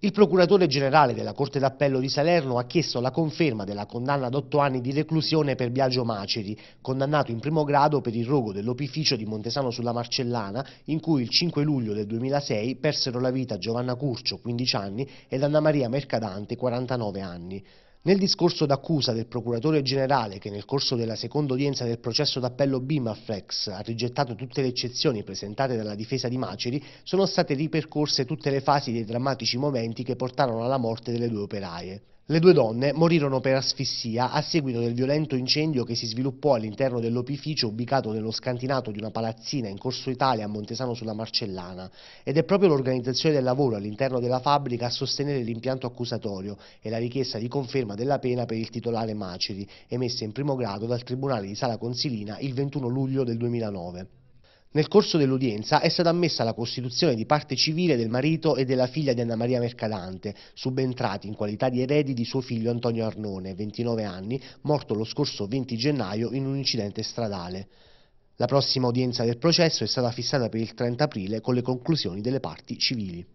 Il procuratore generale della Corte d'Appello di Salerno ha chiesto la conferma della condanna ad otto anni di reclusione per Biagio Maceri, condannato in primo grado per il rogo dell'opificio di Montesano sulla Marcellana, in cui il 5 luglio del 2006 persero la vita Giovanna Curcio, 15 anni, ed Anna Maria Mercadante, 49 anni. Nel discorso d'accusa del procuratore generale, che nel corso della seconda udienza del processo d'appello Bimaflex ha rigettato tutte le eccezioni presentate dalla difesa di Maceri, sono state ripercorse tutte le fasi dei drammatici momenti che portarono alla morte delle due operaie. Le due donne morirono per asfissia a seguito del violento incendio che si sviluppò all'interno dell'opificio ubicato nello scantinato di una palazzina in Corso Italia a Montesano sulla Marcellana ed è proprio l'organizzazione del lavoro all'interno della fabbrica a sostenere l'impianto accusatorio e la richiesta di conferma della pena per il titolare Maceri, emessa in primo grado dal Tribunale di Sala Consilina il 21 luglio del 2009. Nel corso dell'udienza è stata ammessa la costituzione di parte civile del marito e della figlia di Anna Maria Mercadante, subentrati in qualità di eredi di suo figlio Antonio Arnone, 29 anni, morto lo scorso 20 gennaio in un incidente stradale. La prossima udienza del processo è stata fissata per il 30 aprile con le conclusioni delle parti civili.